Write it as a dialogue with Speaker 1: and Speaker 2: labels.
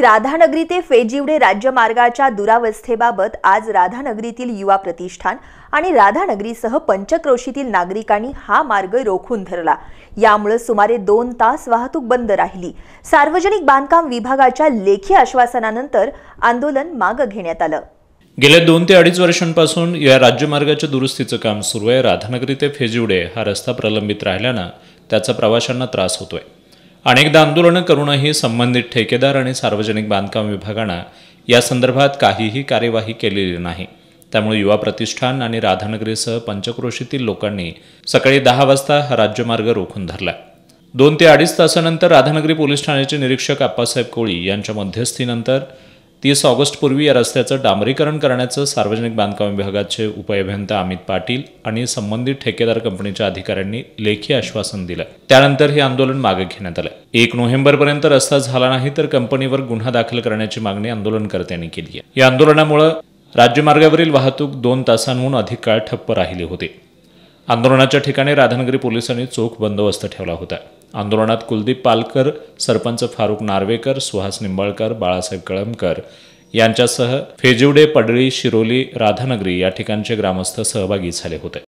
Speaker 1: राधानगरी ते फेजिवडे राज्य मार्गाच्या दुरावस्थेबाबत आज राधानगरीतील युवा प्रतिष्ठान आणि राधानगरीसह पंचक्रोशीतील नागरिकांनी हा मार्ग रोखून धरला यामुळे सुमारे दोन तास वाहतूक बंद राहिली सार्वजनिक बांधकाम विभागाच्या लेखी आश्वासनानंतर आंदोलन मागं घेण्यात आलं
Speaker 2: गेल्या दोन ते अडीच वर्षांपासून या राज्यमार्गाच्या दुरुस्तीचं काम सुरू आहे राधानगरी ते फेजिवडे हा रस्ता प्रलंबित राहिल्यानं त्याचा प्रवाशांना त्रास होतोय अनेकदा आंदोलनं करूनही संबंधित ठेकेदार आणि सार्वजनिक बांधकाम विभागानं या संदर्भात काहीही कार्यवाही केलेली नाही त्यामुळे युवा प्रतिष्ठान आणि राधानगरीसह पंचक्रोशीतील लोकांनी सकाळी दहा वाजता हा राज्यमार्ग रोखून धरला दोन ते अडीच तासानंतर राधानगरी पोलीस ठाण्याचे निरीक्षक आप्पासाहेब कोळी यांच्या मध्यस्थीनंतर तीस ऑगस्टपूर्वी या रस्त्याचं डांबरीकरण करण्याचं सार्वजनिक बांधकाम विभागाचे उपअभियंता अमित पाटील आणि संबंधित ठेकेदार कंपनीच्या अधिकाऱ्यांनी लेखी आश्वासन दिलं त्यानंतर हे आंदोलन मागे घेण्यात आलं एक नोव्हेंबरपर्यंत रस्ता झाला नाही तर कंपनीवर गुन्हा दाखल करण्याची मागणी आंदोलनकर्त्यांनी केली आहे या आंदोलनामुळे राज्यमार्गावरील वाहतूक दोन तासांहून अधिक काळ ठप्प राहिली होती आंदोलनाच्या ठिकाणी राधानगरी पोलिसांनी चोख बंदोबस्त ठेवला होता आंदोलनात कुलदीप पालकर सरपंच फारुक नार्वेकर सुहास निंबाळकर बाळासाहेब कळमकर यांच्यासह फेजिवडे पडळी शिरोली राधानगरी या ठिकाणचे ग्रामस्थ सहभागी झाले होते